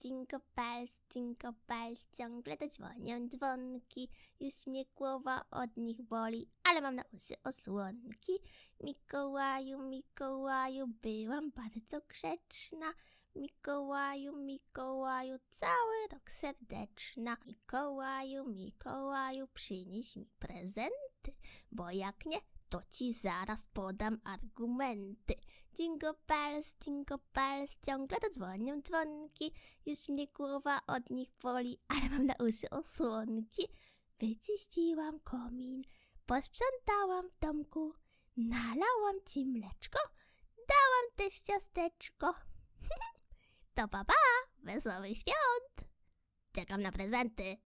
Jingle bells, jingle bells, ciągle dzwonią dzwonki. Już mnie głowa od nich boli, ale mam na uszy osłonki. Mikołaju, Mikołaju, byłam bardzo grzeczna. Mikołaju, Mikołaju, cały rok serdeczna. Mikołaju, Mikołaju, przynieś mi prezenty, bo jak nie, to ci zaraz podam argumenty. Jingle bells, jingle bells, ciągle to dzwonią dzwonki. Już mnie głowa od nich boli, ale mam na uszy osłonki. Wyciściłam komin, posprzątałam w domku, nalałam ci mleczko, dałam też ciasteczko. to papa, pa, wesołych świąt! Czekam na prezenty.